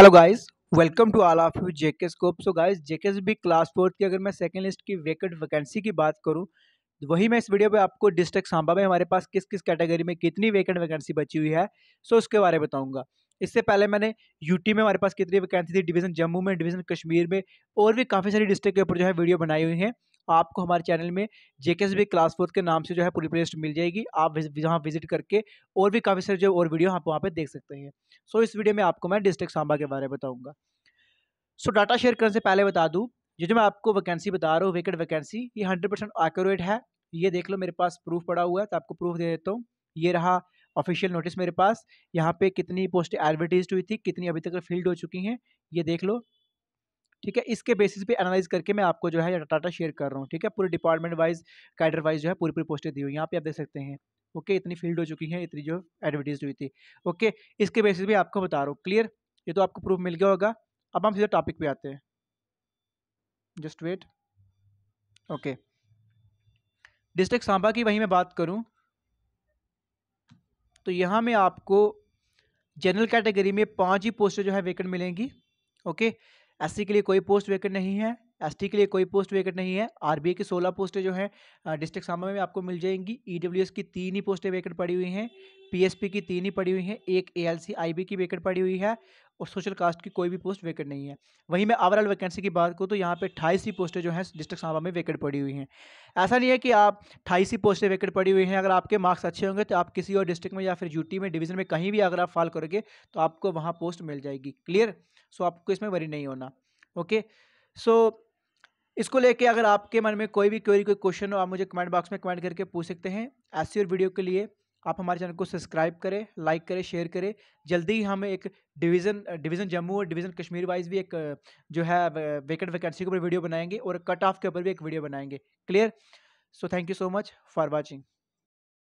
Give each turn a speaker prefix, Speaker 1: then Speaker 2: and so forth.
Speaker 1: hello guys welcome to all of you J K scope so guys J K भी class fourth की अगर मैं second list की vacant vacancy की बात करूं वही मैं इस वीडियो पे आपको डिस्ट्रिक्ट सांबा में हमारे पास किस किस कैटेगरी में कितनी वेकेंट वैकेंसी बची हुई है सो उसके बारे में बताऊंगा इससे पहले मैंने यूटी में हमारे पास कितनी वैकेंसी थी डिवीज़न जम्मू में डिवीज़न कश्मीर में और भी काफ़ी सारी डिस्ट्रिक्ट के ऊपर जो है वीडियो बनाई हुई है आपको हमारे चैनल में बी क्लास फोर्थ के नाम से जो है पूरी प्लेलिस्ट मिल जाएगी आप वहाँ विजिट करके और भी काफ़ी सारे जो और वीडियो आप वहाँ पर देख सकते हैं सो इस वीडियो में आपको मैं डिस्ट्रिक्ट सांबा के बारे में बताऊँगा सो डाटा शेयर करने से पहले बता दूँ ये जो मैं आपको वैकेंसी बता रहा हूँ वेकेट वैकेंसी ये हंड्रेड परसेंट एक्यूरेट है ये देख लो मेरे पास प्रूफ पड़ा हुआ है तो आपको प्रूफ दे देता हूँ ये रहा ऑफिशियल नोटिस मेरे पास यहाँ पे कितनी पोस्ट एडवर्टीज हुई थी कितनी अभी तक फील्ड हो चुकी हैं ये देख लो ठीक है इसके बेसिस पे एनालाइज करके मैं आपको जो है डाटा शेयर कर रहा हूँ ठीक है पूरे डिपार्टमेंट वाइज कैडर वाइज जो है पूरी पूरी पोस्टें दी हुई यहाँ पे आप देख सकते हैं ओके इतनी फील्ड हो चुकी है इतनी जो एडवर्टीज हुई थी ओके इसके बेसिस पे आपको बता रहा हूँ क्लियर ये तो आपको प्रूफ मिल गया होगा अब हम सीधे टॉपिक पे आते हैं just wait okay district Samba की वहीं मैं बात करूं तो यहाँ में आपको जनरल कैटेगरी में पांच ही पोस्टें जो है वेकेंट मिलेंगी ओके एस के लिए कोई पोस्ट वेकेंट नहीं है एस के लिए कोई पोस्ट वेकेट नहीं है आर की सोलह पोस्टें जो हैं डिस्ट्रिक्ट सामा में आपको मिल जाएंगी ई की तीन ही पोस्टें वेकेट पड़ी हुई हैं पीएसपी की तीन ही पड़ी हुई हैं एक ए एल की वेकेट पड़ी हुई है और सोशल कास्ट की कोई भी पोस्ट वेकेट नहीं है वहीं मैं ओवरऑल वैकेंसी की बात करूँ तो यहाँ पे अठाईस ही पोस्टें जो हैं डिस्ट्रिक्ट सांबा में वेकेट पड़ी हुई हैं ऐसा नहीं है कि आप अठाईस ही पोस्टें वेकेट पड़ी हुई हैं अगर आपके मार्क्स अच्छे होंगे तो आप किसी और डिस्ट्रिक्ट में या फिर यूटी में डिवीजन में कहीं भी अगर आप फॉल करोगे तो आपको वहाँ पोस्ट मिल जाएगी क्लियर सो आपको इसमें वरी नहीं होना ओके सो इसको लेके अगर आपके मन में कोई भी क्वेरी कोई क्वेश्चन हो आप मुझे कमेंट बॉक्स में कमेंट करके पूछ सकते हैं ऐसी और वीडियो के लिए आप हमारे चैनल को सब्सक्राइब करें लाइक करें शेयर करें जल्दी ही हम एक डिवीज़न डिवीज़न जम्मू और डिवीज़न कश्मीर वाइज भी एक जो है वेकेंट वैकेंसी के ऊपर वीडियो बनाएंगे और कट ऑफ के ऊपर भी एक वीडियो बनाएंगे clear so thank you so much for watching